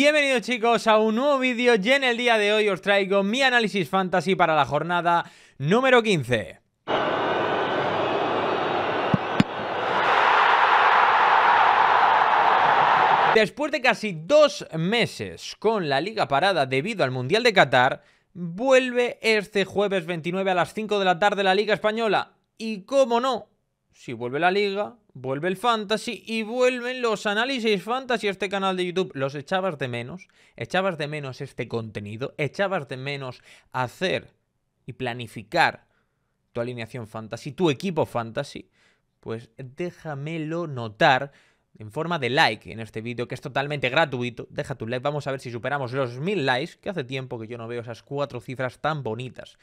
Bienvenidos chicos a un nuevo vídeo y en el día de hoy os traigo mi análisis fantasy para la jornada número 15. Después de casi dos meses con la liga parada debido al Mundial de Qatar, vuelve este jueves 29 a las 5 de la tarde la Liga Española. Y cómo no, si vuelve la liga, vuelve el fantasy y vuelven los análisis fantasy a este canal de YouTube. Los echabas de menos, echabas de menos este contenido, echabas de menos hacer y planificar tu alineación fantasy, tu equipo fantasy. Pues déjamelo notar en forma de like en este vídeo, que es totalmente gratuito. Deja tu like, vamos a ver si superamos los mil likes, que hace tiempo que yo no veo esas cuatro cifras tan bonitas.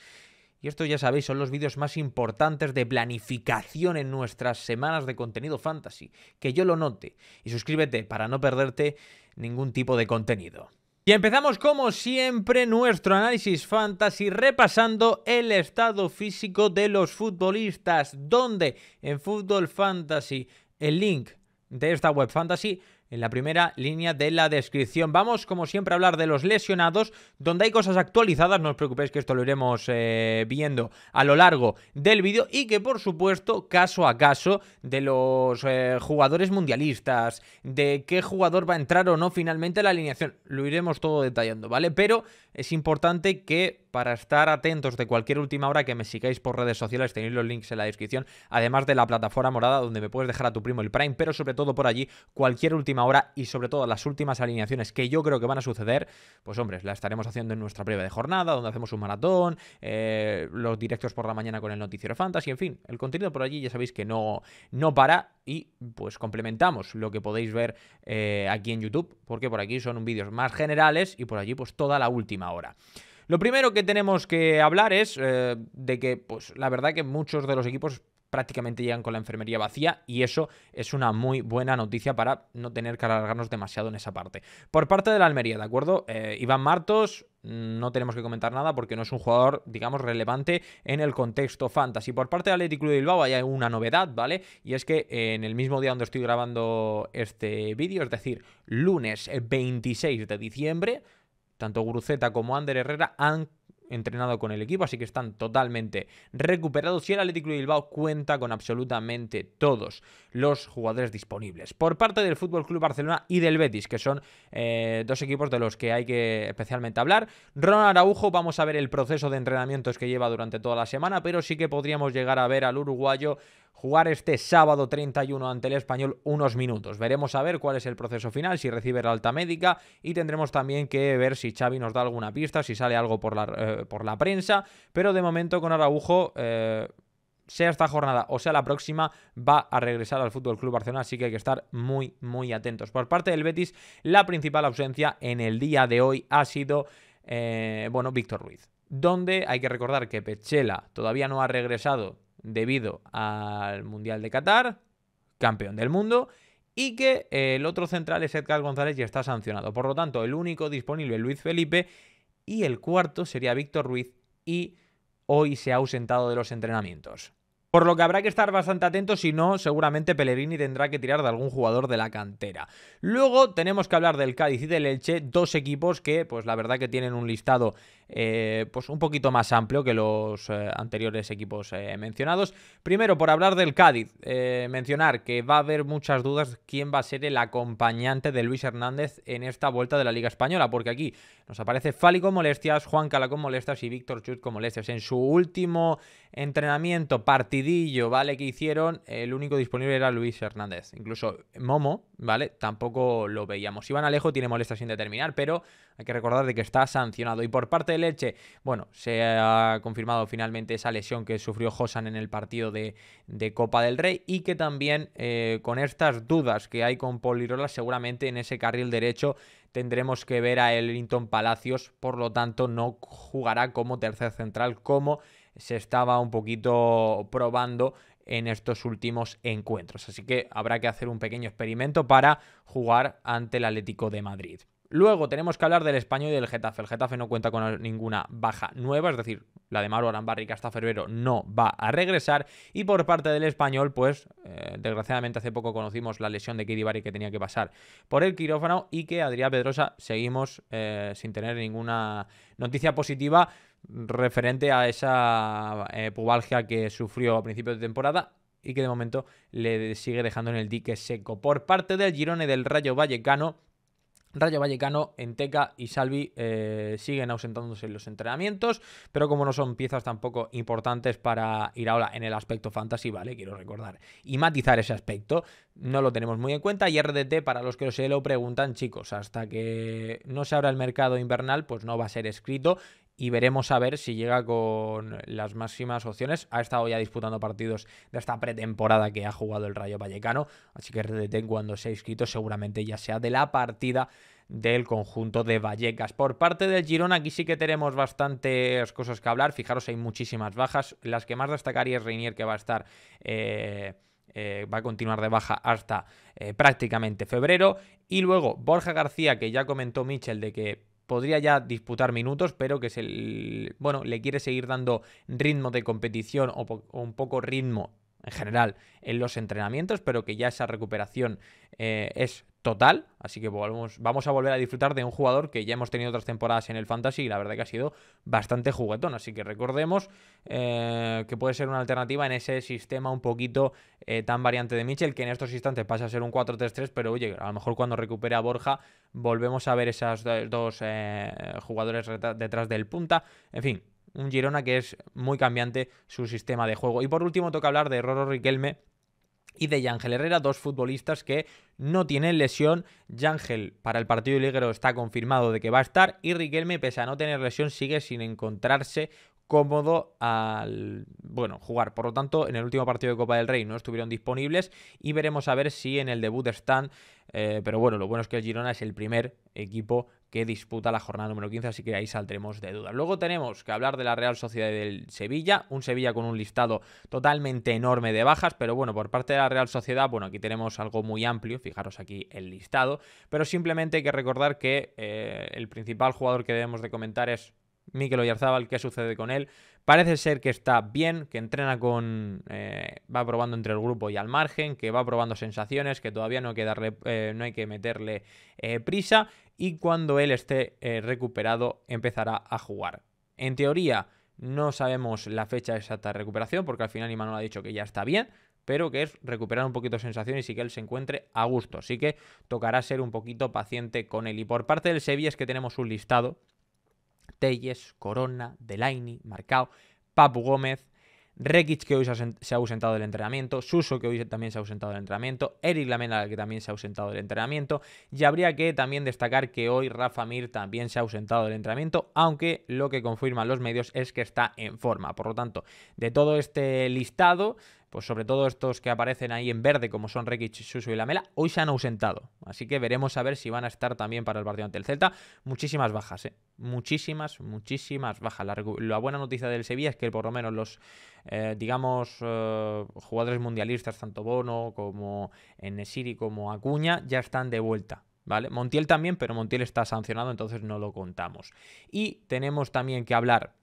Y esto ya sabéis, son los vídeos más importantes de planificación en nuestras semanas de contenido fantasy. Que yo lo note. Y suscríbete para no perderte ningún tipo de contenido. Y empezamos como siempre nuestro análisis fantasy repasando el estado físico de los futbolistas, donde en Football Fantasy el link de esta web fantasy en la primera línea de la descripción. Vamos, como siempre, a hablar de los lesionados, donde hay cosas actualizadas, no os preocupéis que esto lo iremos eh, viendo a lo largo del vídeo y que, por supuesto, caso a caso, de los eh, jugadores mundialistas, de qué jugador va a entrar o no finalmente la alineación, lo iremos todo detallando, ¿vale? Pero es importante que para estar atentos de cualquier última hora que me sigáis por redes sociales, tenéis los links en la descripción, además de la plataforma morada donde me puedes dejar a tu primo el Prime, pero sobre todo por allí cualquier última hora y sobre todo las últimas alineaciones que yo creo que van a suceder, pues hombres, la estaremos haciendo en nuestra previa de jornada, donde hacemos un maratón, eh, los directos por la mañana con el noticiero Fantasy, en fin, el contenido por allí ya sabéis que no, no para y pues complementamos lo que podéis ver eh, aquí en YouTube, porque por aquí son vídeos más generales y por allí pues toda la última hora. Lo primero que tenemos que hablar es eh, de que, pues, la verdad que muchos de los equipos prácticamente llegan con la enfermería vacía y eso es una muy buena noticia para no tener que alargarnos demasiado en esa parte. Por parte de la Almería, ¿de acuerdo? Eh, Iván Martos, mm, no tenemos que comentar nada porque no es un jugador, digamos, relevante en el contexto fantasy. Por parte de Athletic Club de Bilbao hay una novedad, ¿vale? Y es que eh, en el mismo día donde estoy grabando este vídeo, es decir, lunes 26 eh, de diciembre, tanto Guruceta como Ander Herrera han entrenado con el equipo, así que están totalmente recuperados y el Atlético de Bilbao cuenta con absolutamente todos los jugadores disponibles. Por parte del Fútbol Club Barcelona y del Betis, que son eh, dos equipos de los que hay que especialmente hablar. Ronald Araujo, vamos a ver el proceso de entrenamientos que lleva durante toda la semana, pero sí que podríamos llegar a ver al uruguayo jugar este sábado 31 ante el español unos minutos. Veremos a ver cuál es el proceso final, si recibe la alta médica y tendremos también que ver si Xavi nos da alguna pista, si sale algo por la, eh, por la prensa, pero de momento con Araujo... Eh, sea esta jornada o sea la próxima, va a regresar al Fútbol Club Barcelona, así que hay que estar muy, muy atentos. Por parte del Betis, la principal ausencia en el día de hoy ha sido, eh, bueno, Víctor Ruiz. Donde hay que recordar que Pechela todavía no ha regresado debido al Mundial de Qatar, campeón del mundo, y que eh, el otro central es Edgar González y está sancionado. Por lo tanto, el único disponible es Luis Felipe y el cuarto sería Víctor Ruiz y hoy se ha ausentado de los entrenamientos. Por lo que habrá que estar bastante atentos, si no, seguramente Pellegrini tendrá que tirar de algún jugador de la cantera. Luego tenemos que hablar del Cádiz y del Elche, dos equipos que, pues la verdad que tienen un listado eh, pues un poquito más amplio que los eh, anteriores equipos eh, mencionados. Primero, por hablar del Cádiz, mencionar que va a haber muchas dudas quién va a ser el acompañante de Luis Hernández en esta vuelta de la Liga Española, porque aquí nos aparece Fali con molestias, Juan Cala con molestias y Víctor Chut con molestias. En su último entrenamiento, partidillo, ¿vale? Que hicieron, el único disponible era Luis Hernández. Incluso Momo, ¿vale? Tampoco lo veíamos. Iván Alejo tiene molestias sin determinar, pero hay que recordar de que está sancionado. Y por parte de Leche, bueno, se ha confirmado finalmente esa lesión que sufrió Josan en el partido de, Copa del Rey y que también eh, con estas dudas que hay con Polirola, seguramente en ese carril derecho tendremos que ver a Ellington Palacios, por lo tanto no jugará como tercer central, como se estaba un poquito probando en estos últimos encuentros. Así que habrá que hacer un pequeño experimento para jugar ante el Atlético de Madrid. Luego tenemos que hablar del español y del Getafe. El Getafe no cuenta con ninguna baja nueva, es decir, la de Mauro Arambarri que hasta febrero no va a regresar. Y por parte del español, pues eh, desgraciadamente hace poco conocimos la lesión de Kiribari que tenía que pasar por el quirófano y que Adrián Pedrosa seguimos eh, sin tener ninguna noticia positiva referente a esa eh, pubalgia que sufrió a principios de temporada y que de momento le sigue dejando en el dique seco. Por parte del Girone del Rayo Vallecano, Rayo Vallecano, Enteca y Salvi eh, siguen ausentándose en los entrenamientos, pero como no son piezas tampoco importantes para ir ahora en el aspecto fantasy, ¿vale? Quiero recordar y matizar ese aspecto, no lo tenemos muy en cuenta. Y RDT, para los que se lo preguntan, chicos, hasta que no se abra el mercado invernal, pues no va a ser escrito y veremos a ver si llega con las máximas opciones. Ha estado ya disputando partidos de esta pretemporada que ha jugado el Rayo Vallecano, así que detengo cuando sea inscrito seguramente ya sea de la partida del conjunto de Vallecas. Por parte del Girón, aquí sí que tenemos bastantes cosas que hablar. Fijaros, hay muchísimas bajas. Las que más destacaría es Reinier, que va a estar... Eh, eh, va a continuar de baja hasta eh, prácticamente febrero. Y luego Borja García, que ya comentó Michel de que podría ya disputar minutos, pero que el bueno, le quiere seguir dando ritmo de competición o, un poco ritmo en general en los entrenamientos, pero que ya esa recuperación eh, es total. Así que volvemos, vamos a volver a disfrutar de un jugador que ya hemos tenido otras temporadas en el Fantasy y la verdad que ha sido bastante juguetón. Así que recordemos eh, que puede ser una alternativa en ese sistema un poquito eh, tan variante de Mitchell, que en estos instantes pasa a ser un 4-3-3, pero oye, a lo mejor cuando recupere a Borja volvemos a ver esos dos eh, jugadores detrás del punta. En fin, un Girona que es muy cambiante su sistema de juego. Y por último toca hablar de Roro Riquelme y de Yangel Herrera, dos futbolistas que no tienen lesión. Yangel para el partido ligero está confirmado de que va a estar y Riquelme, pese a no tener lesión, sigue sin encontrarse cómodo al bueno, jugar. Por lo tanto, en el último partido de Copa del Rey no estuvieron disponibles y veremos a ver si en el debut están. Eh, pero bueno, lo bueno es que el Girona es el primer equipo que disputa la jornada número 15, así que ahí saldremos de dudas. Luego tenemos que hablar de la Real Sociedad del Sevilla, un Sevilla con un listado totalmente enorme de bajas, pero bueno, por parte de la Real Sociedad, bueno, aquí tenemos algo muy amplio, fijaros aquí el listado, pero simplemente hay que recordar que eh, el principal jugador que debemos de comentar es Mikel Oyarzabal, qué sucede con él. Parece ser que está bien, que entrena con. Eh, va probando entre el grupo y al margen, que va probando sensaciones, que todavía no hay que, eh, no hay que meterle eh, prisa. Y cuando él esté recuperado, empezará a jugar. En teoría, no sabemos la fecha exacta de recuperación, porque al final Imanol ha dicho que ya está bien, pero que es recuperar un poquito sensaciones y que él se encuentre a gusto. Así que tocará ser un poquito paciente con él. Y por parte del Sevilla es que tenemos un listado Telles, Corona, Delaini, Marcao, Papu Gómez, Rekic que hoy se ha ausentado del entrenamiento, Suso que hoy también se ha ausentado del entrenamiento, Eric Lamela que también se ha ausentado del entrenamiento y habría que también destacar que hoy Rafa Mir también se ha ausentado del entrenamiento, aunque lo que confirman los medios es que está en forma. Por lo tanto, de todo este listado, pues sobre todo estos que aparecen ahí en verde, como son Rekic, Suso y Lamela, hoy se han ausentado. Así que veremos a ver si van a estar también para el partido ante el Celta. Muchísimas bajas, ¿eh? Muchísimas, muchísimas bajas. La, buena noticia del Sevilla es que por lo menos los, eh, digamos, eh, jugadores mundialistas, tanto Bono como Nesiri como Acuña, ya están de vuelta. ¿Vale? Montiel también, pero Montiel está sancionado, entonces no lo contamos. Y tenemos también que hablar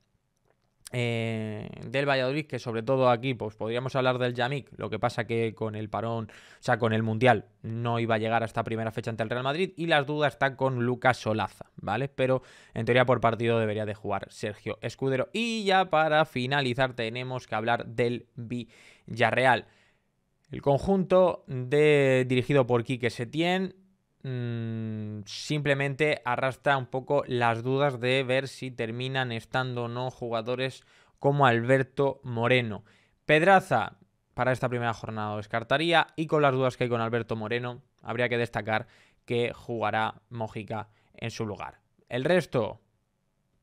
eh, del Valladolid, que sobre todo aquí, pues podríamos hablar del Yamik, lo que pasa que con el parón, o sea, con el Mundial, no iba a llegar a esta primera fecha ante el Real Madrid, y las dudas están con Lucas Solaza, ¿vale? Pero en teoría por partido debería de jugar Sergio Escudero. Y ya para finalizar tenemos que hablar del Villarreal. El conjunto dirigido por Quique Setién, Mm, simplemente arrastra un poco las dudas de ver si terminan estando o no jugadores como Alberto Moreno. Pedraza, para esta primera jornada descartaría y con las dudas que hay con Alberto Moreno, habría que destacar que jugará Mójica en su lugar. El resto,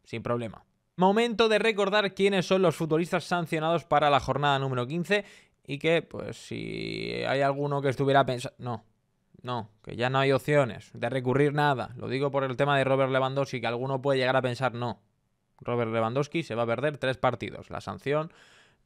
sin problema. Momento de recordar quiénes son los futbolistas sancionados para la jornada número 15 y que, pues, si hay alguno que estuviera pensando... No, no, que ya no hay opciones de recurrir nada. Lo digo por el tema de Robert Lewandowski, que alguno puede llegar a pensar no. Robert Lewandowski se va a perder tres partidos. La sanción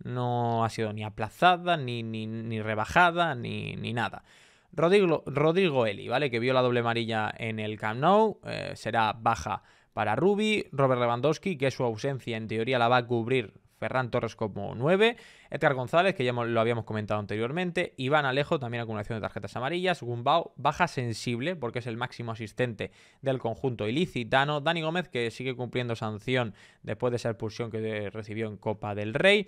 no ha sido ni aplazada, ni, ni, rebajada, ni, ni nada. Rodrigo, Rodrigo, Eli, ¿vale? Que vio la doble amarilla en el Camp Nou, eh, será baja para Ruby. Robert Lewandowski, que su ausencia en teoría la va a cubrir Ferran Torres como 9, Edgar González, que ya lo habíamos comentado anteriormente, Iván Alejo, también acumulación de tarjetas amarillas, Gumbao, baja sensible, porque es el máximo asistente del conjunto ilicitano, Dani Gómez, que sigue cumpliendo sanción después de esa expulsión que recibió en Copa del Rey,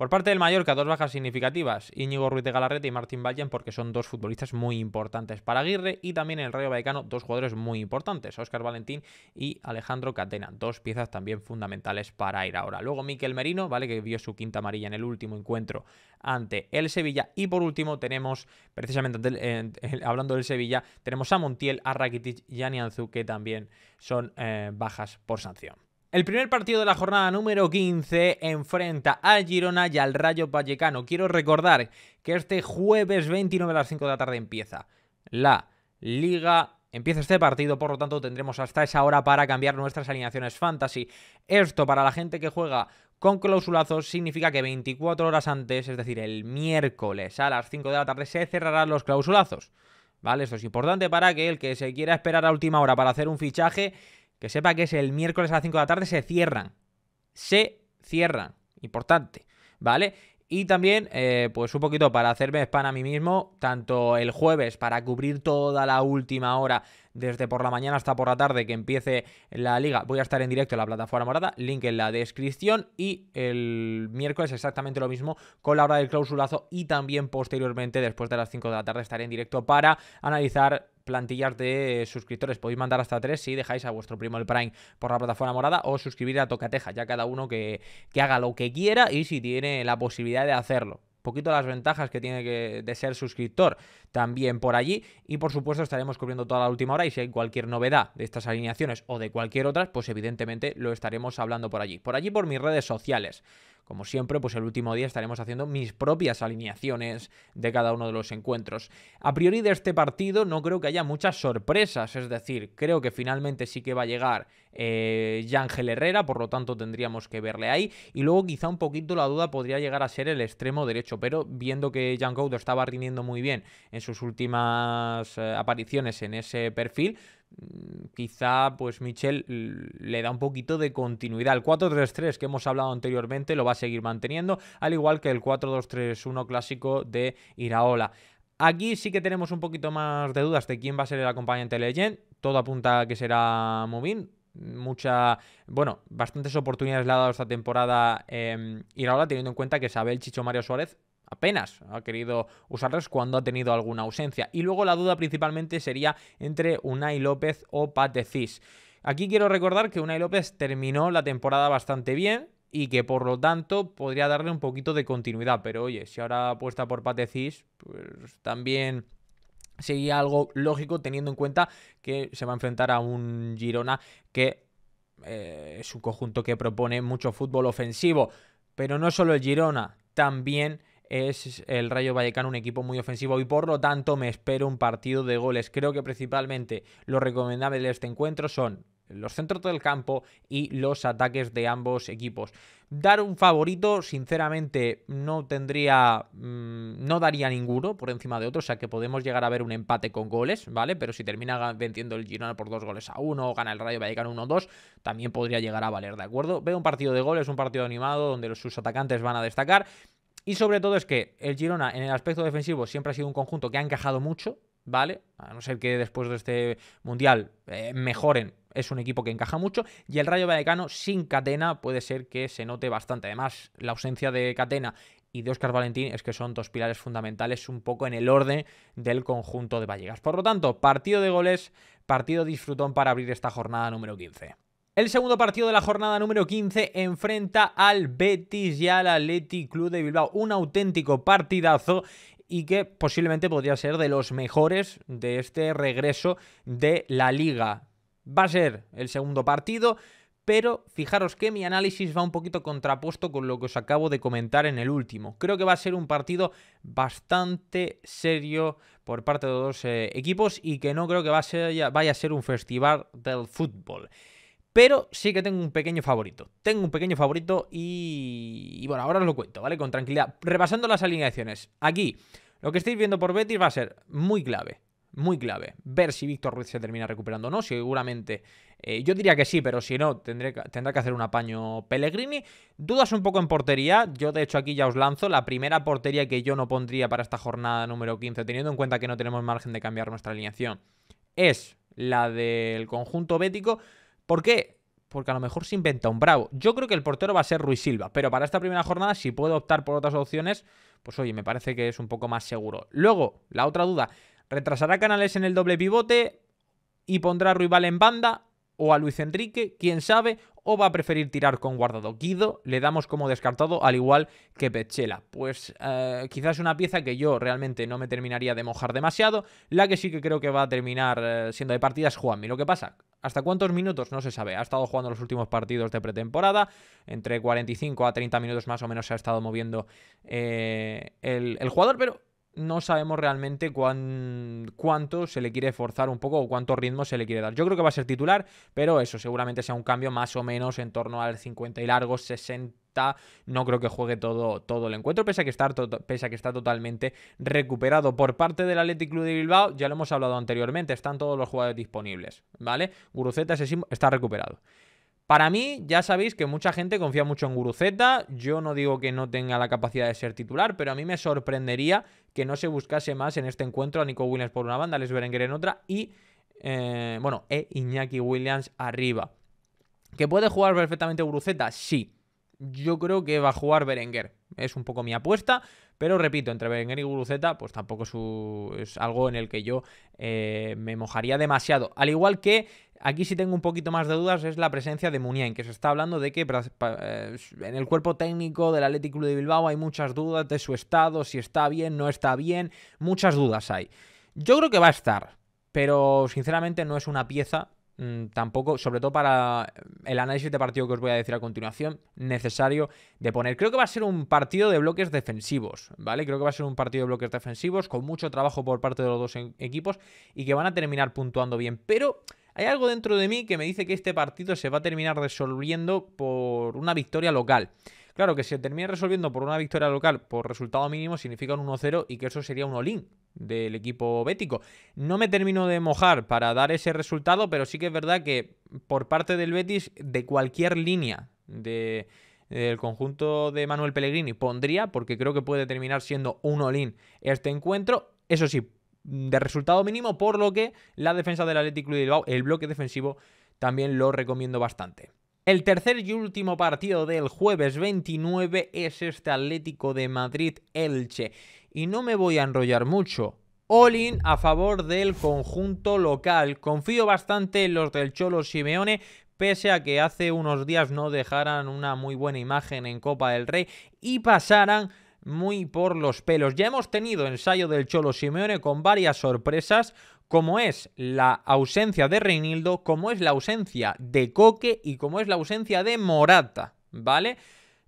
por parte del Mallorca, dos bajas significativas, Íñigo Ruiz de Galarrete y Martín Vallen, porque son dos futbolistas muy importantes para Aguirre, y también en el Rayo Vallecano, dos jugadores muy importantes, Óscar Valentín y Alejandro Catena, dos piezas también fundamentales para ir ahora. Luego Miquel Merino, ¿vale? Que vio su quinta amarilla en el último encuentro ante el Sevilla, y por último tenemos, precisamente hablando del Sevilla, tenemos a Montiel, a Rakitic y a Nianzu, que también son eh, bajas por sanción. El primer partido de la jornada número 15 enfrenta al Girona y al Rayo Vallecano. Quiero recordar que este jueves 29 a las 5 de la tarde empieza la Liga empieza este partido, por lo tanto tendremos hasta esa hora para cambiar nuestras alineaciones fantasy. Esto para la gente que juega con clausulazos significa que 24 horas antes, es decir, el miércoles a las 5 de la tarde se cerrarán los clausulazos. ¿Vale? Esto es importante para que el que se quiera esperar a última hora para hacer un fichaje que sepa que es el miércoles a las 5 de la tarde, se cierran. Se cierran. Importante, ¿vale? Y también, eh, pues un poquito para hacerme spam a mí mismo, tanto el jueves para cubrir toda la última hora desde por la mañana hasta por la tarde que empiece la liga, voy a estar en directo en la plataforma morada, link en la descripción y el miércoles exactamente lo mismo con la hora del clausulazo y también posteriormente después de las 5 de la tarde estaré en directo para analizar plantillas de suscriptores. Podéis mandar hasta 3 si dejáis a vuestro primo el Prime por la plataforma morada o suscribir a Tocateja, ya cada uno que, que haga lo que quiera y si tiene la posibilidad de hacerlo poquito las ventajas que tiene que, de ser suscriptor también por allí. Y por supuesto estaremos cubriendo toda la última hora y si hay cualquier novedad de estas alineaciones o de cualquier otra, pues evidentemente lo estaremos hablando por allí. Por allí por mis redes sociales. Como siempre, pues el último día estaremos haciendo mis propias alineaciones de cada uno de los encuentros. A priori de este partido no creo que haya muchas sorpresas, es decir, creo que finalmente sí que va a llegar eh, Herrera, por lo tanto tendríamos que verle ahí. Y luego quizá un poquito la duda podría llegar a ser el extremo derecho, pero viendo que Jan Couto estaba rindiendo muy bien en sus últimas eh, apariciones en ese perfil, Mm, quizá pues Michel le da un poquito de continuidad. El 4-3-3 que hemos hablado anteriormente lo va a seguir manteniendo, al igual que el 4-2-3-1 clásico de Iraola. Aquí sí que tenemos un poquito más de dudas de quién va a ser el acompañante Legend. Todo apunta a que será Movin. Mucha, bueno, bastantes oportunidades le ha dado esta temporada eh, Iraola, teniendo en cuenta que Sabel Chicho Mario Suárez apenas ha querido usarlas cuando ha tenido alguna ausencia. Y luego la duda principalmente sería entre Unai López o Patecís. Aquí quiero recordar que Unai López terminó la temporada bastante bien, y que por lo tanto podría darle un poquito de continuidad. Pero oye, si ahora apuesta por Patecís, pues también sería algo lógico teniendo en cuenta que se va a enfrentar a un Girona que eh, es un conjunto que propone mucho fútbol ofensivo. Pero no solo el Girona, también es el Rayo Vallecano un equipo muy ofensivo y por lo tanto me espero un partido de goles. Creo que principalmente lo recomendable de este encuentro son los centros del campo y los ataques de ambos equipos. Dar un favorito, sinceramente, no tendría. Mm, no daría ninguno por encima de otro. O sea que podemos llegar a ver un empate con goles, ¿vale? Pero si termina venciendo el Girona por dos goles a uno, o gana el Rayo Vallecano 1-2, también podría llegar a valer, ¿de acuerdo? Veo un partido de goles, un partido animado donde sus atacantes van a destacar y sobre todo es que el Girona en el aspecto defensivo siempre ha sido un conjunto que ha encajado mucho, ¿vale? A no ser que después de este Mundial eh, mejoren, es un equipo que encaja mucho. Y el Rayo Vallecano sin cadena puede ser que se note bastante. Además, la ausencia de Catena y de Oscar Valentín es que son dos pilares fundamentales un poco en el orden del conjunto de Vallegas. Por lo tanto, partido de goles, partido disfrutón para abrir esta jornada número 15. El segundo partido de la jornada número 15 enfrenta al Betis y al Athletic Club de Bilbao. Un auténtico partidazo y que posiblemente podría ser de los mejores de este regreso de la liga. Va a ser el segundo partido, pero fijaros que mi análisis va un poquito contrapuesto con lo que os acabo de comentar en el último. Creo que va a ser un partido bastante serio por parte de dos eh, equipos y que no creo que vaya a ser un festival del fútbol. Pero sí que tengo un pequeño favorito. Tengo un pequeño favorito y, y bueno, ahora os lo cuento, ¿vale? Con tranquilidad. Repasando las alineaciones. Aquí, lo que estáis viendo por Betis va a ser muy clave. Muy clave. Ver si Víctor Ruiz se termina recuperando o no. Seguramente. Eh, yo diría que sí, pero si no, tendré, tendrá que hacer un apaño Pellegrini. Dudas un poco en portería. Yo, de hecho, aquí ya os lanzo. La primera portería que yo no pondría para esta jornada número 15, teniendo en cuenta que no tenemos margen de cambiar nuestra alineación, es la del conjunto bético. ¿Por qué? Porque a lo mejor se inventa un bravo. Yo creo que el portero va a ser Ruiz Silva, pero para esta primera jornada, si puedo optar por otras opciones, pues oye, me parece que es un poco más seguro. Luego, la otra duda, ¿retrasará Canales en el doble pivote y pondrá a Ruibal en banda o a Luis Enrique? ¿Quién sabe? o va a preferir tirar con guardado. Guido le damos como descartado, al igual que Pechela. Pues quizás eh, quizás una pieza que yo realmente no me terminaría de mojar demasiado. La que sí que creo que va a terminar eh, siendo de partida es Juanmi. Lo que pasa, ¿hasta cuántos minutos? No se sabe. Ha estado jugando los últimos partidos de pretemporada. Entre 45 a 30 minutos más o menos se ha estado moviendo eh, el jugador, pero no sabemos realmente cuánto se le quiere forzar un poco o cuánto ritmo se le quiere dar. Yo creo que va a ser titular, pero eso seguramente sea un cambio más o menos en torno al 50 y largo, 60 no creo que juegue todo, todo el encuentro, pese a, que está, tota, que está totalmente recuperado. Por parte del Athletic Club de Bilbao, ya lo hemos hablado anteriormente, están todos los jugadores disponibles, ¿vale? Guruceta está recuperado. Para mí, ya sabéis que mucha gente confía mucho en Guruceta. Yo no digo que no tenga la capacidad de ser titular, pero a mí me sorprendería que no se buscase más en este encuentro a Nico Williams por una banda, Les Berenguer en otra y, eh, bueno, e Iñaki Williams arriba. ¿Que puede jugar perfectamente Guruceta? Sí. Yo creo que va a jugar Berenguer. Es un poco mi apuesta, pero repito, entre Berenguer y Guruceta, pues tampoco es, algo en el que yo eh, me mojaría demasiado. Al igual que Aquí sí tengo un poquito más de dudas, es la presencia de Muniain, que se está hablando de que eh, en el cuerpo técnico del Atlético Club de Bilbao hay muchas dudas de su estado, si está bien, no está bien, muchas dudas hay. Yo creo que va a estar, pero sinceramente no es una pieza Mm, tampoco, sobre todo para el análisis de partido que os voy a decir a continuación, necesario de poner. Creo que va a ser un partido de bloques defensivos, ¿vale? Creo que va a ser un partido de bloques defensivos con mucho trabajo por parte de los dos equipos y que van a terminar puntuando bien, pero... Hay algo dentro de mí que me dice que este partido se va a terminar resolviendo por una victoria local. Claro que se termine resolviendo por una victoria local por resultado mínimo significa un 1-0 y que eso sería un all del equipo bético. No me termino de mojar para dar ese resultado, pero sí que es verdad que por parte del Betis, de cualquier línea del conjunto de Manuel Pellegrini, pondría, porque creo que puede terminar siendo un all este encuentro. Eso sí, de resultado mínimo, por lo que la defensa del Atlético de Bilbao, el bloque defensivo, también lo recomiendo bastante. El tercer y último partido del jueves 29 es este Atlético de Madrid-Elche. Y no me voy a enrollar mucho. Olin a favor del conjunto local. Confío bastante en los del Cholo Simeone, pese a que hace unos días no dejaran una muy buena imagen en Copa del Rey y pasaran muy por los pelos. Ya hemos tenido ensayo del Cholo Simeone con varias sorpresas, como es la ausencia de Reinildo, como es la ausencia de Coque y como es la ausencia de Morata, ¿vale?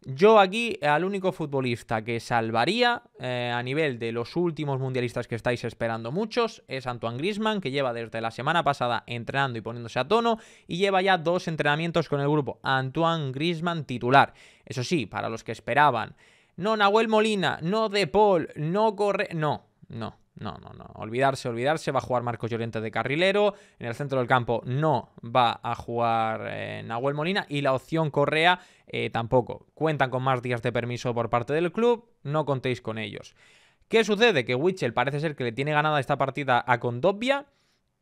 Yo aquí al único futbolista que salvaría eh, a nivel de los últimos mundialistas que estáis esperando muchos es Antoine Grisman, que lleva desde la semana pasada entrenando y poniéndose a tono y lleva ya dos entrenamientos con el grupo. Antoine Grisman titular. Eso sí, para los que esperaban, no Nahuel Molina, no De Paul, no Corre... No, no, no, no, no. Olvidarse, olvidarse. Va a jugar Marcos Llorente de carrilero. En el centro del campo no va a jugar eh, Nahuel Molina. Y la opción Correa eh, tampoco. Cuentan con más días de permiso por parte del club. No contéis con ellos. ¿Qué sucede? Que Wichel parece ser que le tiene ganada esta partida a Condobia.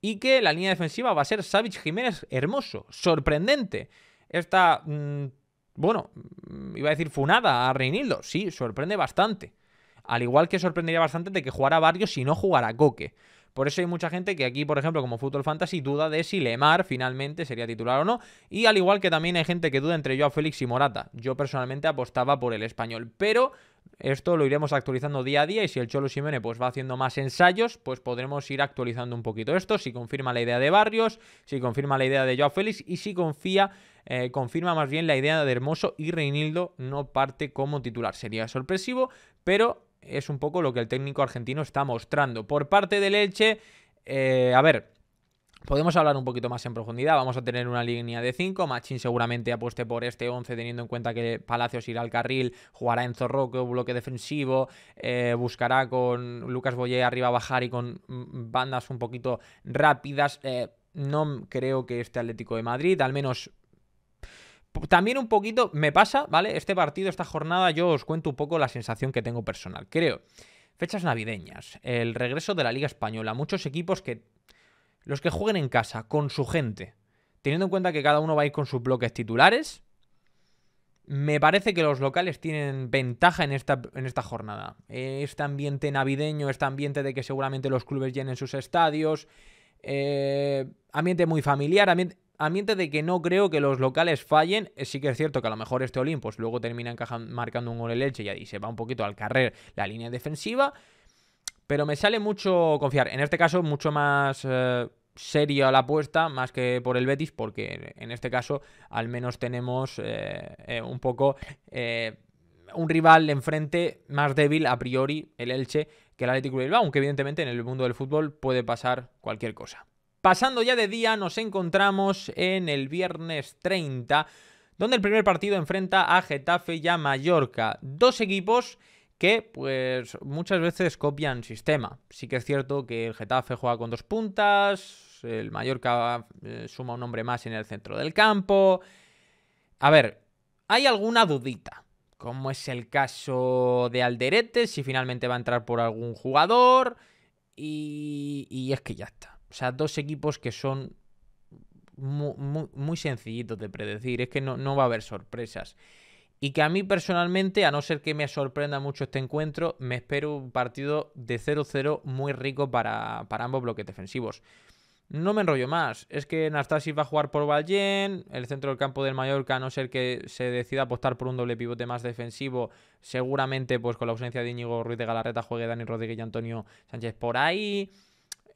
Y que la línea defensiva va a ser Savich Jiménez Hermoso. Sorprendente. Esta. Mm, bueno, mm, iba a decir funada a Reinildo. Sí, sorprende bastante. Al igual que sorprendería bastante de que jugara Barrios y no jugara Coque. Por eso hay mucha gente que aquí, por ejemplo, como Football Fantasy, duda de si Lemar finalmente sería titular o no. Y al igual que también hay gente que duda entre Joao Félix y Morata. Yo personalmente apostaba por el español, pero esto lo iremos actualizando día a día y si el Cholo Simeone pues va haciendo más ensayos, pues podremos ir actualizando un poquito esto, si confirma la idea de Barrios, si confirma la idea de Joao Félix y si confía, eh, confirma más bien la idea de Hermoso y Reinildo no parte como titular. Sería sorpresivo, pero es un poco lo que el técnico argentino está mostrando. Por parte del Leche eh, a ver, Podemos hablar un poquito más en profundidad. Vamos a tener una línea de 5. Machín seguramente apueste por este 11, teniendo en cuenta que Palacios irá al carril, jugará en Zorroque, bloque defensivo, eh, buscará con Lucas Boyé arriba bajar y con mm, bandas un poquito rápidas. Eh, no creo que este Atlético de Madrid, al menos también un poquito me pasa, ¿vale? Este partido, esta jornada, yo os cuento un poco la sensación que tengo personal. Creo, fechas navideñas, el regreso de la Liga Española, muchos equipos que, los que jueguen en casa, con su gente, teniendo en cuenta que cada uno va a ir con sus bloques titulares, me parece que los locales tienen ventaja en esta, en esta jornada. Este ambiente navideño, este ambiente de que seguramente los clubes llenen sus estadios, eh, ambiente muy familiar, ambiente ambiente de que no creo que los locales fallen. Eh, sí que es cierto que a lo mejor este Olympus luego termina marcando un gol el Elche y se va un poquito al carrer la línea defensiva. Pero me sale mucho confiar. En este caso, mucho más eh, serio la apuesta, más que por el Betis, porque en este caso al menos tenemos eh, un poco un rival enfrente más débil a priori, el Elche, que el Atlético de Bilbao, aunque evidentemente en el mundo del fútbol puede pasar cualquier cosa. Pasando ya de día, nos encontramos en el viernes 30, donde el primer partido enfrenta a Getafe y a Mallorca. Dos equipos que pues muchas veces copian sistema. Sí que es cierto que el Getafe juega con dos puntas, el Mallorca eh, suma un hombre más en el centro del campo. A ver, hay alguna dudita, como es el caso de Alderete, si finalmente va a entrar por algún jugador y es que ya está. O sea, dos equipos que son muy, sencillitos de predecir. Es que no, no va a haber sorpresas. Y que a mí personalmente, a no ser que me sorprenda mucho este encuentro, me espero un partido de 0-0 muy rico para, ambos bloques defensivos. No me enrollo más. Es que Nastasi va a jugar por Valjean, el centro del campo del Mallorca, a no ser que se decida apostar por un doble pivote más defensivo, seguramente pues con la ausencia de Íñigo Ruiz de Galarreta juegue Dani Rodríguez y Antonio Sánchez por ahí.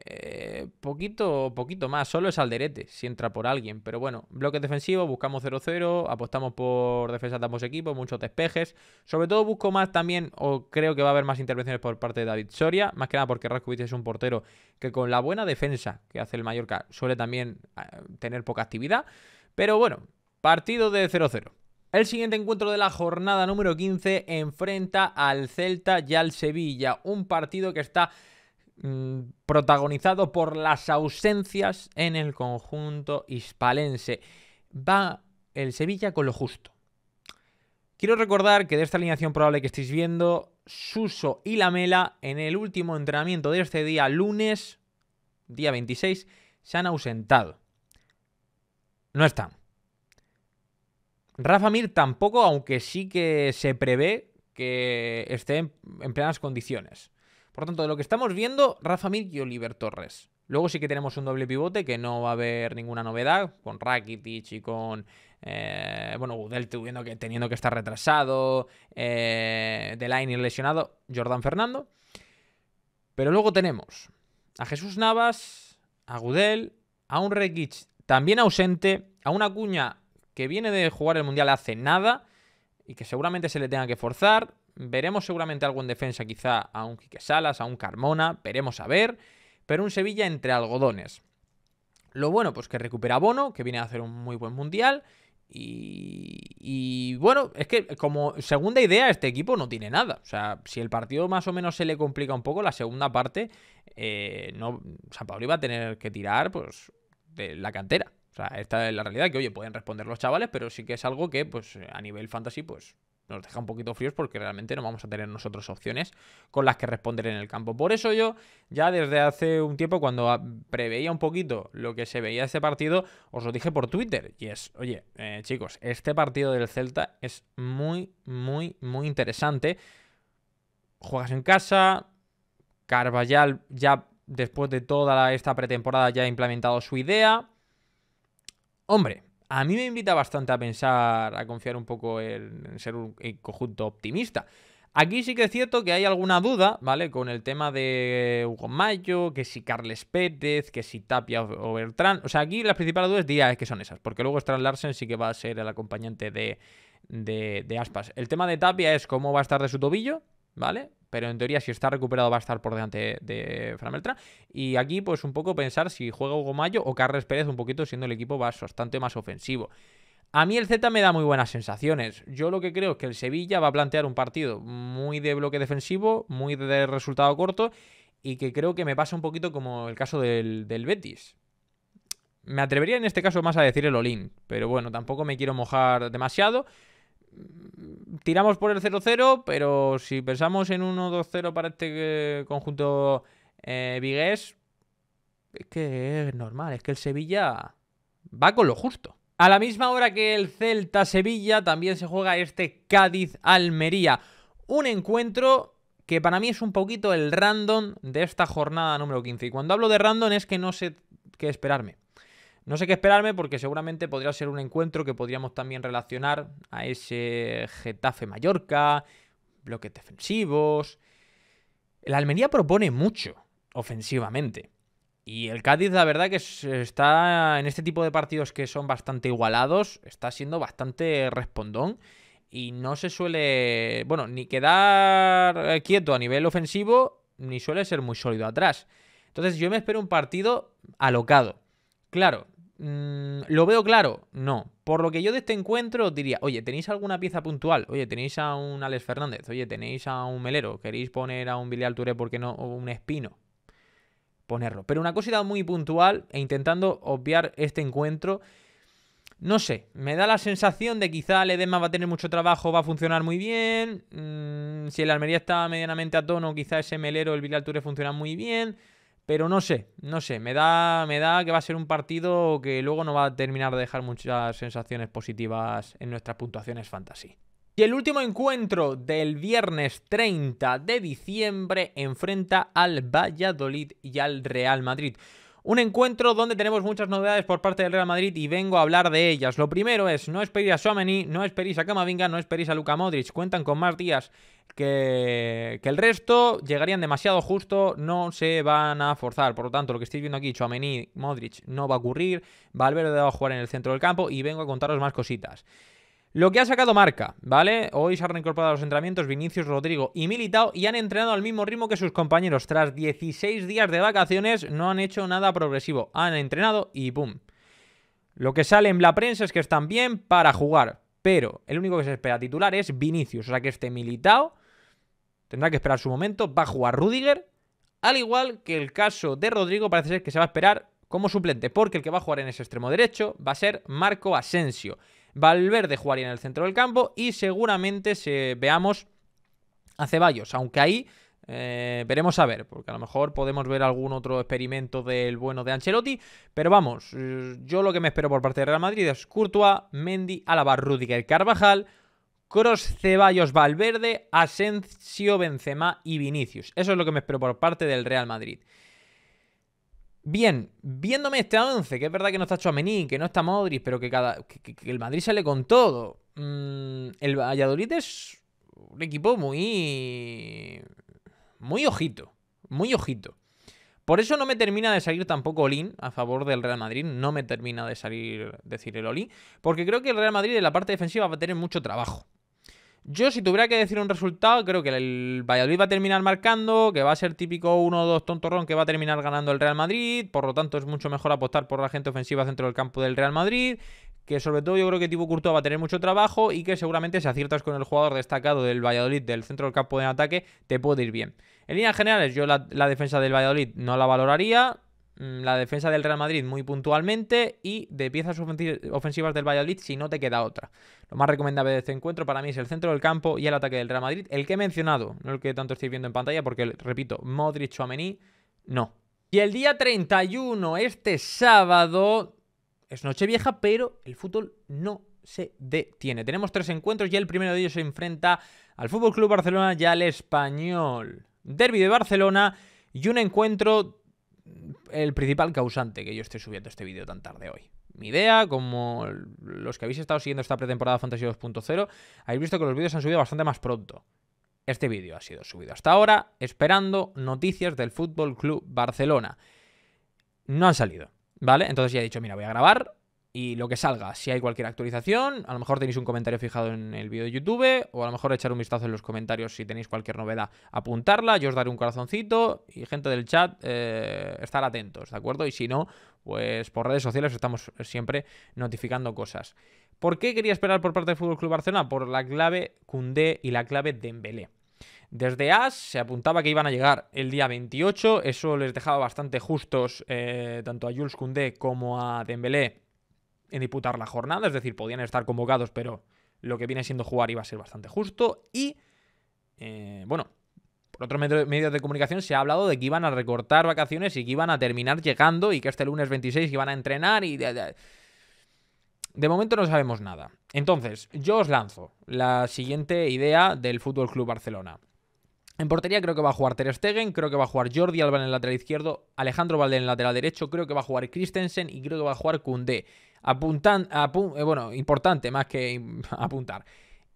Eh, poquito, poquito más, solo es Alderete si entra por alguien, pero bueno, bloque defensivo, buscamos 0-0, apostamos por defensa de ambos equipos, muchos despejes, sobre todo busco más también, o creo que va a haber más intervenciones por parte de David Soria, más que nada porque Raskovic es un portero que con la buena defensa que hace el Mallorca suele también eh, tener poca actividad, pero bueno, partido de 0-0. El siguiente encuentro de la jornada número 15 enfrenta al Celta y al Sevilla, un partido que está Mm, protagonizado por las ausencias en el conjunto hispalense. Va el Sevilla con lo justo. Quiero recordar que de esta alineación probable que estáis viendo, Suso y Lamela en el último entrenamiento de este día, lunes, día 26, se han ausentado. No están. Rafa Mir tampoco, aunque sí que se prevé que esté en plenas condiciones. Por tanto, de lo que estamos viendo, Rafa Mir y Oliver Torres. Luego sí que tenemos un doble pivote que no va a haber ninguna novedad con Rakitic y con... Eh, bueno, Gudel teniendo que, estar retrasado, eh, Delaney lesionado, Jordan Fernando. Pero luego tenemos a Jesús Navas, a Gudel, a un Rekic también ausente, a una cuña que viene de jugar el Mundial hace nada y que seguramente se le tenga que forzar, Veremos seguramente algo en defensa, quizá a un Quique Salas, a un Carmona, veremos a ver. Pero un Sevilla entre algodones. Lo bueno, pues que recupera Bono, que viene a hacer un muy buen mundial. Y, bueno, es que como segunda idea, este equipo no tiene nada. O sea, si el partido más o menos se le complica un poco, la segunda parte, eh, no, San Pablo iba a tener que tirar, pues, de la cantera. O sea, esta es la realidad, que oye, pueden responder los chavales, pero sí que es algo que, pues, a nivel fantasy, pues, nos deja un poquito fríos porque realmente no vamos a tener nosotros opciones con las que responder en el campo. Por eso yo ya desde hace un tiempo cuando preveía un poquito lo que se veía este partido, os lo dije por Twitter y es, oye eh, chicos, este partido del Celta es muy, muy, muy interesante. Juegas en casa, Carvajal ya después de toda esta pretemporada ya ha implementado su idea. Hombre, a mí me invita bastante a pensar, a confiar un poco en, ser un conjunto optimista. Aquí sí que es cierto que hay alguna duda, ¿vale? Con el tema de Hugo Mayo, que si Carles Pérez, que si Tapia o Bertrán. O sea, aquí las principales dudas diría que son esas, porque luego Strand Larsen sí que va a ser el acompañante de, de Aspas. El tema de Tapia es cómo va a estar de su tobillo, ¿vale? pero en teoría si está recuperado va a estar por delante de Fran Y aquí pues un poco pensar si juega Hugo Mayo o Carles Pérez un poquito siendo el equipo bastante más ofensivo. A mí el Z me da muy buenas sensaciones. Yo lo que creo es que el Sevilla va a plantear un partido muy de bloque defensivo, muy de resultado corto y que creo que me pasa un poquito como el caso del, del Betis. Me atrevería en este caso más a decir el Olin, pero bueno, tampoco me quiero mojar demasiado tiramos por el 0-0, pero si pensamos en 1-2-0 para este eh, conjunto eh, Vigués, es que es normal, es que el Sevilla va con lo justo. A la misma hora que el Celta-Sevilla, también se juega este Cádiz-Almería. Un encuentro que para mí es un poquito el random de esta jornada número 15. Y cuando hablo de random es que no sé qué esperarme. No sé qué esperarme porque seguramente podría ser un encuentro que podríamos también relacionar a ese Getafe Mallorca, bloques defensivos. El Almería propone mucho ofensivamente. Y el Cádiz, la verdad, que está en este tipo de partidos que son bastante igualados, está siendo bastante respondón. Y no se suele, bueno, ni quedar quieto a nivel ofensivo, ni suele ser muy sólido atrás. Entonces yo me espero un partido alocado. Claro, Mm, ¿Lo veo claro? No. Por lo que yo de este encuentro diría, oye, ¿tenéis alguna pieza puntual? Oye, ¿tenéis a un Alex Fernández? Oye, ¿tenéis a un Melero? ¿Queréis poner a un Bilial Touré porque no? O un Espino. Ponerlo. Pero una cosita muy puntual e intentando obviar este encuentro. No sé, me da la sensación de quizá El Edema va a tener mucho trabajo, va a funcionar muy bien. Mm, si el Almería está medianamente a tono, quizá ese Melero, el Bilial funciona muy bien. Pero no sé, no sé, me da, me da que va a ser un partido que luego no va a terminar de dejar muchas sensaciones positivas en nuestras puntuaciones fantasy. Y el último encuentro del viernes 30 de diciembre enfrenta al Valladolid y al Real Madrid. Un encuentro donde tenemos muchas novedades por parte del Real Madrid y vengo a hablar de ellas. Lo primero es, no esperéis a Suameni, no esperéis a Camavinga, no esperéis a Luka Modric. Cuentan con más días que, que, el resto, llegarían demasiado justo, no se van a forzar. Por lo tanto, lo que estáis viendo aquí, Suameni, Modric, no va a ocurrir. Valverde va a jugar en el centro del campo y vengo a contaros más cositas. Lo que ha sacado marca, ¿vale? Hoy se han reincorporado a los entrenamientos Vinicius, Rodrigo y Militao y han entrenado al mismo ritmo que sus compañeros. Tras 16 días de vacaciones no han hecho nada progresivo. Han entrenado y ¡pum! Lo que sale en la prensa es que están bien para jugar, pero el único que se espera titular es Vinicius. O sea que este Militao tendrá que esperar su momento, va a jugar Rudiger, al igual que el caso de Rodrigo parece ser que se va a esperar como suplente, porque el que va a jugar en ese extremo derecho va a ser Marco Asensio. Valverde jugaría en el centro del campo y seguramente se veamos a Ceballos, aunque ahí eh, veremos a ver, porque a lo mejor podemos ver algún otro experimento del bueno de Ancelotti. Pero vamos, eh, yo lo que me espero por parte de Real Madrid es Courtois, Mendy, Álava, Rudiger, Carvajal, Cross, Ceballos, Valverde, Asensio, Benzema y Vinicius. Eso es lo que me espero por parte del Real Madrid. Bien, viéndome este 11, que es verdad que no está Chouameni, que no está Modric, pero que, cada, que, el Madrid sale con todo. Mm, el Valladolid es un equipo muy... Muy ojito, muy ojito. Por eso no me termina de salir tampoco Olin a favor del Real Madrid. No me termina de salir decir el Olin. Porque creo que el Real Madrid en la parte defensiva va a tener mucho trabajo. Yo, si tuviera que decir un resultado, creo que el Valladolid va a terminar marcando, que va a ser típico 1-2 tontorrón que va a terminar ganando el Real Madrid. Por lo tanto, es mucho mejor apostar por la gente ofensiva dentro del campo del Real Madrid. Que sobre todo yo creo que Tibu Curto va a tener mucho trabajo y que seguramente si aciertas con el jugador destacado del Valladolid del centro del campo de ataque, te puede ir bien. En líneas generales, yo la defensa del Valladolid no la valoraría. Mm, la defensa del Real Madrid muy puntualmente y de piezas ofensivas del Valladolid si no te queda otra. Lo más recomendable de este encuentro para mí es el centro del campo y el ataque del Real Madrid, el que he mencionado, no el que tanto estoy viendo en pantalla porque, repito, Modric Chouameni, no. Y el día 31, este sábado, es noche vieja, pero el fútbol no se detiene. Tenemos tres encuentros y el primero de ellos se enfrenta al Fútbol Club Barcelona y al Español. Derby de Barcelona y un encuentro el principal causante que yo esté subiendo este vídeo tan tarde hoy. Mi idea, como los que habéis estado siguiendo esta pretemporada Fantasy 2.0, habéis visto que los vídeos han subido bastante más pronto. Este vídeo ha sido subido hasta ahora, esperando noticias del Fútbol Club Barcelona. No han salido, ¿vale? Entonces ya he dicho, mira, voy a grabar y lo que salga. Si hay cualquier actualización, a lo mejor tenéis un comentario fijado en el vídeo de YouTube o a lo mejor echar un vistazo en los comentarios si tenéis cualquier novedad, apuntarla, yo os daré un corazoncito y gente del chat, eh, estar atentos, ¿de acuerdo? Y si no, pues por redes sociales estamos siempre notificando cosas. ¿Por qué quería esperar por parte del FC Barcelona? Por la clave Koundé y la clave Dembélé. Desde AS se apuntaba que iban a llegar el día 28, eso les dejaba bastante justos eh, tanto a Jules Koundé como a Dembélé en disputar la jornada, es decir, podían estar convocados, pero lo que viene siendo jugar iba a ser bastante justo. Y, eh, bueno, por otros medios de comunicación se ha hablado de que iban a recortar vacaciones y que iban a terminar llegando y que este lunes 26 iban a entrenar y... De momento no sabemos nada. Entonces, yo os lanzo la siguiente idea del Fútbol Club Barcelona. En portería creo que va a jugar Ter Stegen, creo que va a jugar Jordi Alba en el lateral izquierdo, Alejandro Valde en el lateral derecho, creo que va a jugar Christensen y creo que va a jugar Koundé. Apuntan, eh, bueno, importante más que apuntar.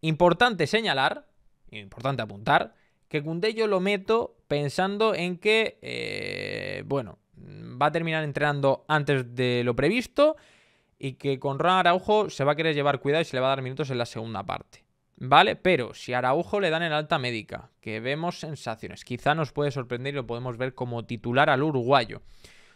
Importante señalar, importante apuntar, que Cundé yo lo meto pensando en que, eh, bueno, va a terminar entrenando antes de lo previsto y que con Ron Araujo se va a querer llevar cuidado y se le va a dar minutos en la segunda parte. ¿Vale? Pero si a Araujo le dan el alta médica, que vemos sensaciones, quizá nos puede sorprender y lo podemos ver como titular al uruguayo.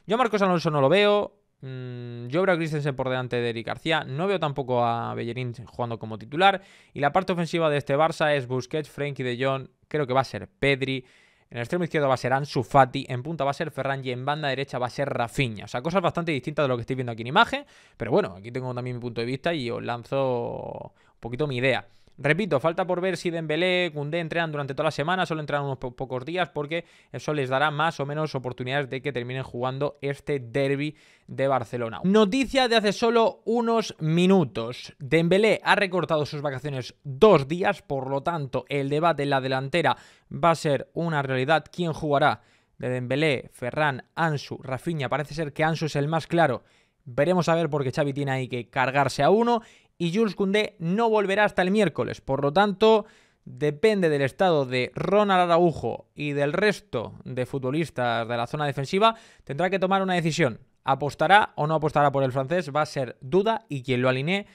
Yo Marcos Alonso no lo veo, Mm, yo veo a Christensen por delante de Eric García. No veo tampoco a Bellerín jugando como titular. Y la parte ofensiva de este Barça es Busquets, Frenkie de Jong. Creo que va a ser Pedri. En el extremo izquierdo va a ser Ansu Fati, en punta va a ser Ferran y en banda derecha va a ser Rafinha. O sea, cosas bastante distintas de lo que estoy viendo aquí en imagen, pero bueno, aquí tengo también mi punto de vista y os lanzo un poquito mi idea. Repito, falta por ver si Dembélé, Koundé entrenan durante toda la semana, solo entrenan unos pocos días porque eso les dará más o menos oportunidades de que terminen jugando este derby de Barcelona. Noticia de hace solo unos minutos. Dembélé ha recortado sus vacaciones dos días, por lo tanto el debate en la delantera va a ser una realidad. ¿Quién jugará? De Dembélé, Ferran, Ansu, Rafinha. Parece ser que Ansu es el más claro. Veremos a ver porque Xavi tiene ahí que cargarse a uno y Jules Koundé no volverá hasta el miércoles. Por lo tanto, depende del estado de Ronald Araujo y del resto de futbolistas de la zona defensiva, tendrá que tomar una decisión. ¿Apostará o no apostará por el francés? Va a ser duda y quien lo alinee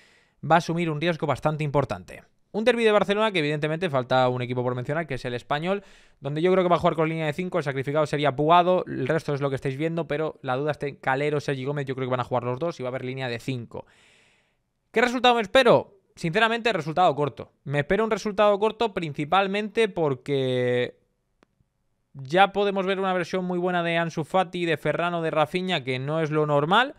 va a asumir un riesgo bastante importante. Un derbi de Barcelona que evidentemente falta un equipo por mencionar, que es el español, donde yo creo que va a jugar con línea de 5, el sacrificado sería Pugado, el resto es lo que estáis viendo, pero la duda está en Calero, Sergi Gómez, yo creo que van a jugar los dos y va a haber línea de 5. ¿Qué resultado me espero? Sinceramente, resultado corto. Me espero un resultado corto principalmente porque ya podemos ver una versión muy buena de Ansu Fati, de Ferrano, de Rafinha, que no es lo normal.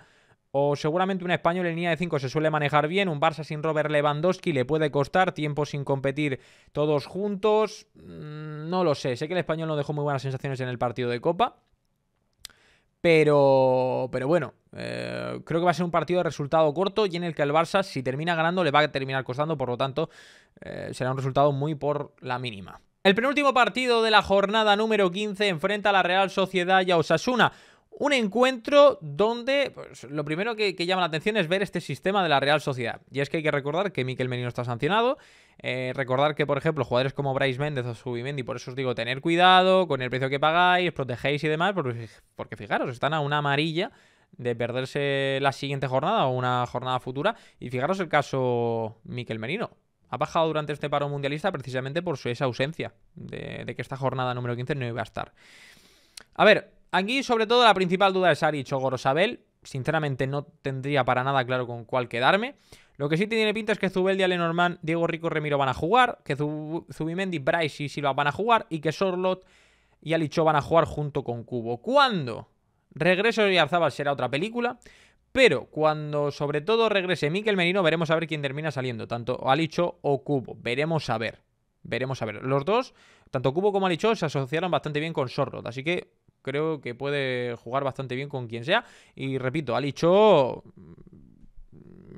O seguramente un español en línea de 5 se suele manejar bien. Un Barça sin Robert Lewandowski le puede costar tiempo sin competir todos juntos. Mm, no lo sé. Sé que el español no dejó muy buenas sensaciones en el partido de Copa. Pero, pero bueno, eh, creo que va a ser un partido de resultado corto y en el que el Barça, si termina ganando, le va a terminar costando, por lo tanto, eh, será un resultado muy por la mínima. El penúltimo partido de la jornada número 15 enfrenta a la Real Sociedad y a Osasuna. Un encuentro donde pues, lo primero que, llama la atención es ver este sistema de la Real Sociedad. Y es que hay que recordar que Miquel Merino está sancionado. Eh, recordar que, por ejemplo, jugadores como Bryce Méndez o Subimendi, por eso os digo, tener cuidado con el precio que pagáis, protegéis y demás, porque, fijaros, están a una amarilla de perderse la siguiente jornada o una jornada futura. Y fijaros el caso Miquel Merino. Ha bajado durante este paro mundialista precisamente por su, esa ausencia de, de que esta jornada número 15 no iba a estar. A ver, Aquí, sobre todo, la principal duda es ¿Ha o Gorosabel. Sinceramente, no tendría para nada claro con cuál quedarme. Lo que sí tiene pinta es que Ale Lenormand, Diego Rico Remiro van a jugar, que Zubimendi, Bryce y Silva van a jugar y que Sorlot y Alicho van a jugar junto con Cubo. ¿Cuándo? Regreso y Arzabal será otra película, pero cuando sobre todo regrese Miquel Merino veremos a ver quién termina saliendo, tanto Alicho o Cubo. Veremos a ver. Veremos a ver. Los dos, tanto Cubo como Alicho, se asociaron bastante bien con Sorlot, así que creo que puede jugar bastante bien con quien sea. Y repito, Alicho mm,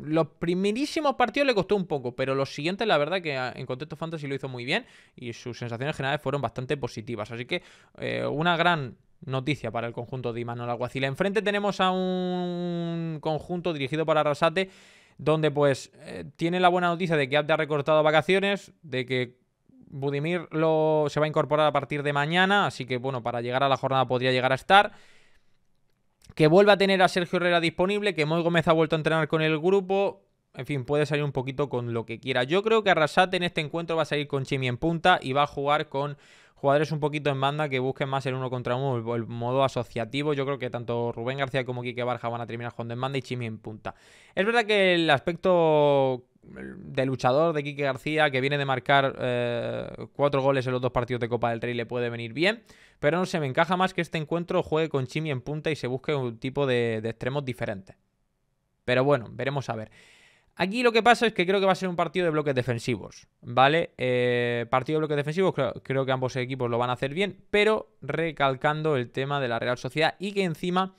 los primerísimos partidos le costó un poco, pero los siguientes, la verdad, que ah, en contexto fantasy lo hizo muy bien y sus sensaciones generales fueron bastante positivas. Así que eh, una gran noticia para el conjunto de Imanol Alguacil. Enfrente tenemos a un conjunto dirigido para Arrasate, donde pues eh, tiene la buena noticia de que Abde ha recortado vacaciones, de que Budimir lo, se va a incorporar a partir de mañana, así que bueno, para llegar a la jornada podría llegar a estar. Que vuelva a tener a Sergio Herrera disponible, que Moy Gómez ha vuelto a entrenar con el grupo. En fin, puede salir un poquito con lo que quiera. Yo creo que Arrasate en este encuentro va a salir con Chimi en punta y va a jugar con jugadores un poquito en banda que busquen más el uno contra uno, el, modo asociativo. Yo creo que tanto Rubén García como Quique Barja van a terminar jugando en banda y Chimi en punta. Es verdad que el aspecto de luchador de Quique García, que viene de marcar eh, cuatro goles en los dos partidos de Copa del Rey, le puede venir bien. Pero no se me encaja más que este encuentro juegue con Chimi en punta y se busque un tipo de, extremos diferentes. Pero bueno, veremos a ver. Aquí lo que pasa es que creo que va a ser un partido de bloques defensivos, ¿vale? Eh, partido de bloques defensivos, creo, que ambos equipos lo van a hacer bien, pero recalcando el tema de la Real Sociedad y que encima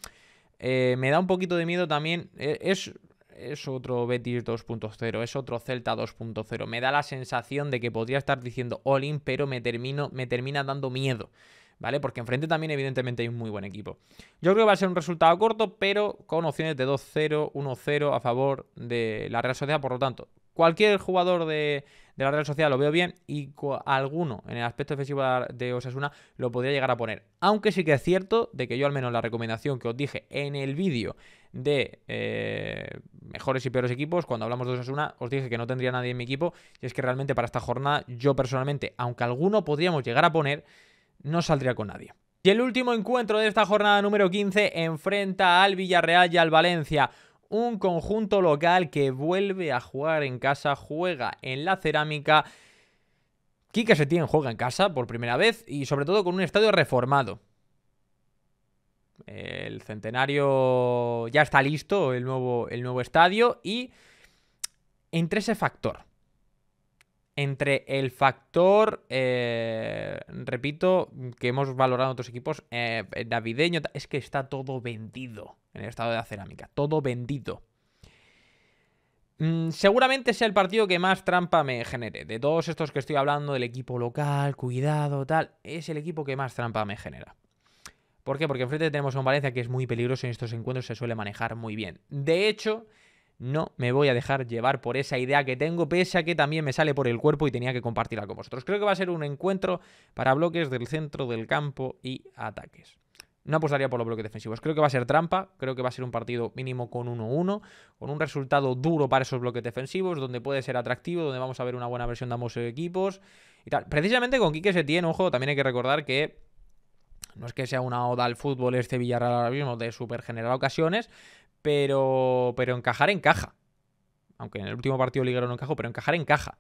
eh, me da un poquito de miedo también. es es otro Betis 2.0, es otro Celta 2.0. Me da la sensación de que podría estar diciendo all in, pero me, termino, me termina dando miedo. ¿Vale? Porque enfrente también, evidentemente, hay un muy buen equipo. Yo creo que va a ser un resultado corto, pero con opciones de 2-0, 1-0 a favor de la Real Sociedad. Por lo tanto, cualquier jugador de, de la Real Sociedad lo veo bien y alguno en el aspecto defensivo de Osasuna lo podría llegar a poner. Aunque sí que es cierto de que yo al menos la recomendación que os dije en el vídeo de eh, mejores y peores equipos. Cuando hablamos de 2-1, os dije que no tendría nadie en mi equipo. Y es que realmente para esta jornada, yo personalmente, aunque alguno podríamos llegar a poner, no saldría con nadie. Y el último encuentro de esta jornada número 15 enfrenta al Villarreal y al Valencia. Un conjunto local que vuelve a jugar en casa, juega en la cerámica. se tiene juega en casa por primera vez y sobre todo con un estadio reformado. El centenario ya está listo, el nuevo, el nuevo estadio, y entre ese factor, entre el factor, eh, repito, que hemos valorado en otros equipos, eh, navideño, es que está todo vendido en el estado de la cerámica, todo vendido. Mm, seguramente sea el partido que más trampa me genere. De todos estos que estoy hablando, del equipo local, cuidado, tal, es el equipo que más trampa me genera. ¿Por qué? Porque enfrente tenemos a un Valencia que es muy peligroso en estos encuentros se suele manejar muy bien. De hecho, no me voy a dejar llevar por esa idea que tengo, pese a que también me sale por el cuerpo y tenía que compartirla con vosotros. Creo que va a ser un encuentro para bloques del centro del campo y ataques. No apostaría por los bloques defensivos. Creo que va a ser trampa. Creo que va a ser un partido mínimo con 1-1. Con un resultado duro para esos bloques defensivos. Donde puede ser atractivo. Donde vamos a ver una buena versión de ambos equipos. Y tal. Precisamente con Quique Setién, ojo, también hay que recordar que no es que sea una oda al fútbol este Villarreal ahora mismo de super generar ocasiones, pero, pero encajar encaja. Aunque en el último partido Ligero no encajó, pero encajar encaja.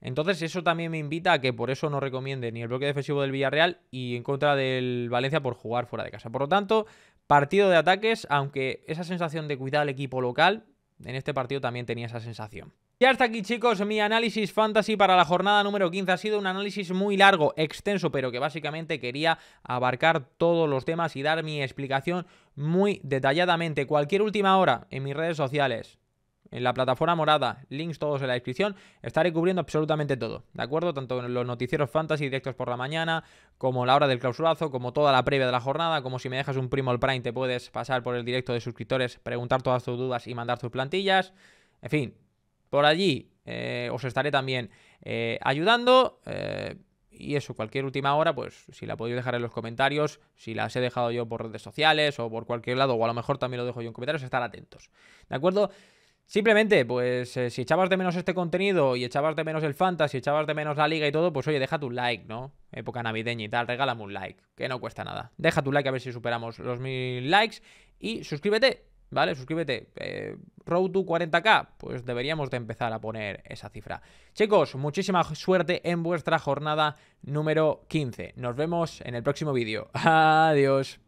Entonces eso también me invita a que por eso no recomiende ni el bloque defensivo del Villarreal y en contra del Valencia por jugar fuera de casa. Por lo tanto, partido de ataques, aunque esa sensación de cuidar al equipo local, en este partido también tenía esa sensación. Ya hasta aquí chicos mi análisis fantasy para la jornada número 15. Ha sido un análisis muy largo, extenso, pero que básicamente quería abarcar todos los temas y dar mi explicación muy detalladamente. Cualquier última hora en mis redes sociales, en la plataforma morada, links todos en la descripción, estaré cubriendo absolutamente todo, ¿de acuerdo? Tanto en los noticieros fantasy directos por la mañana, como la hora del clausurazo, como toda la previa de la jornada, como si me dejas un primo al Prime te puedes pasar por el directo de suscriptores, preguntar todas tus dudas y mandar tus plantillas. En fin, por allí eh, os estaré también eh, ayudando. Eh, y eso, cualquier última hora, pues si la podéis dejar en los comentarios, si las he dejado yo por redes sociales o por cualquier lado, o a lo mejor también lo dejo yo en comentarios, estar atentos. ¿De acuerdo? Simplemente, pues si echabas de menos este contenido y echabas de menos el fantasy, echabas de menos la liga y todo, pues oye, deja tu like, ¿no? Época navideña y tal, regálame un like, que no cuesta nada. Deja tu like a ver si superamos los mil likes y suscríbete ¿vale? Suscríbete. Eh, Road to 40k, pues deberíamos de empezar a poner esa cifra. Chicos, muchísima suerte en vuestra jornada número 15. Nos vemos en el próximo vídeo. Adiós.